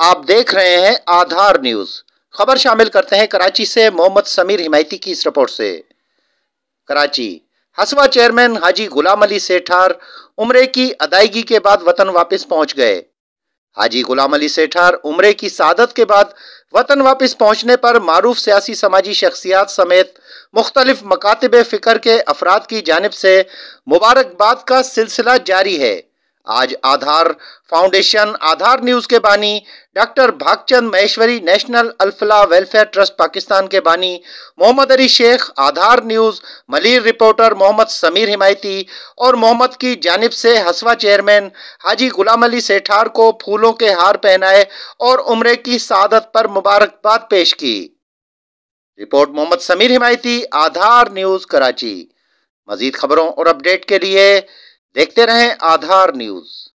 आप देख रहे हैं आधार न्यूज खबर शामिल करते हैं कराची से मोहम्मद समीर हिमायती की इस रिपोर्ट से कराची हसवा चेयरमैन हाजी गुलाम अली सेठार उम्र की अदायगी के बाद वतन वापस पहुंच गए हाजी गुलाम अली सेठार उम्रे की सादत के बाद वतन वापस पहुंचने पर मारूफ सियासी समाजी शख्सियात समेत मुख्तलिफ मकातब फ़िक्र के अफराद की जानब से मुबारकबाद का सिलसिला जारी है आज आधार फाउंडेशन आधार न्यूज के बानी doctor Bhagchand Maheshwari national Alfalah welfare trust Pakistan के बानी मोहम्मद अली शेख आधार न्यूज मलिर रिपोर्टर मोहम्मद समीर हिमायती और मोहम्मद की जानब से हसवा चेयरमैन हाजी गुलाम अली सेठार को फूलों के हार पहनाए और उम्र की सादत पर मुबारकबाद पेश की रिपोर्ट मोहम्मद समीर हिमायती आधार न्यूज कराची मजीद खबरों और अपडेट के लिए देखते रहें आधार न्यूज़